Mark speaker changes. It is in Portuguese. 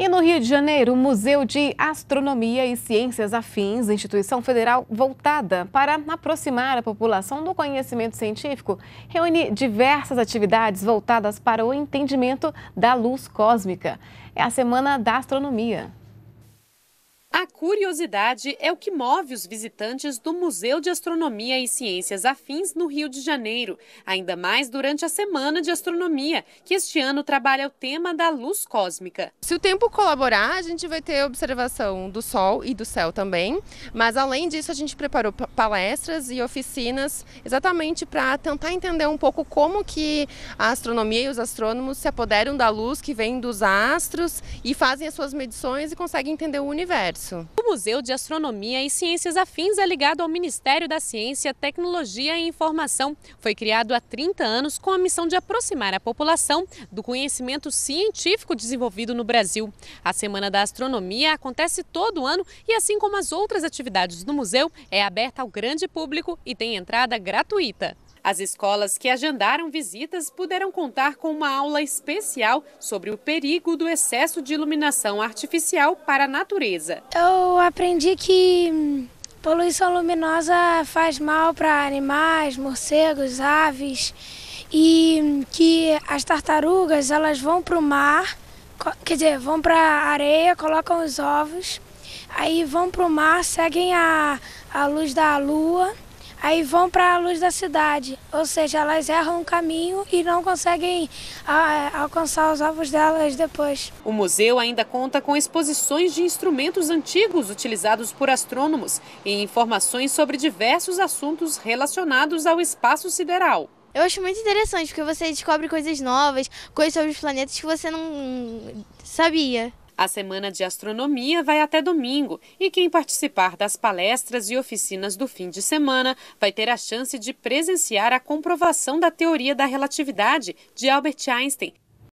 Speaker 1: E no Rio de Janeiro, o Museu de Astronomia e Ciências Afins, instituição federal voltada para aproximar a população do conhecimento científico, reúne diversas atividades voltadas para o entendimento da luz cósmica. É a Semana da Astronomia.
Speaker 2: A curiosidade é o que move os visitantes do Museu de Astronomia e Ciências Afins no Rio de Janeiro, ainda mais durante a Semana de Astronomia, que este ano trabalha o tema da luz cósmica.
Speaker 3: Se o tempo colaborar, a gente vai ter observação do Sol e do céu também, mas além disso, a gente preparou palestras e oficinas exatamente para tentar entender um pouco como que a astronomia e os astrônomos se apoderam da luz que vem dos astros
Speaker 2: e fazem as suas medições e conseguem entender o universo isso. O Museu de Astronomia e Ciências Afins é ligado ao Ministério da Ciência, Tecnologia e Informação. Foi criado há 30 anos com a missão de aproximar a população do conhecimento científico desenvolvido no Brasil. A Semana da Astronomia acontece todo ano e, assim como as outras atividades do museu, é aberta ao grande público e tem entrada gratuita. As escolas que agendaram visitas puderam contar com uma aula especial sobre o perigo do excesso de iluminação artificial para a natureza.
Speaker 4: Eu aprendi que hum, poluição luminosa faz mal para animais, morcegos, aves e hum, que as tartarugas elas vão para o mar, quer dizer, vão para a areia, colocam os ovos, aí vão para o mar, seguem a, a luz da lua aí vão para a luz da cidade, ou seja, elas erram o caminho e não conseguem a, ah, alcançar os ovos delas depois. O
Speaker 2: museu ainda conta com exposições de instrumentos antigos utilizados por astrônomos e informações sobre diversos assuntos relacionados ao espaço sideral.
Speaker 4: Eu acho muito interessante porque você descobre coisas novas, coisas sobre os planetas que você não sabia.
Speaker 2: A Semana de Astronomia vai até domingo e quem participar das palestras e oficinas do fim de semana vai ter a chance de presenciar a comprovação da teoria da relatividade de Albert Einstein,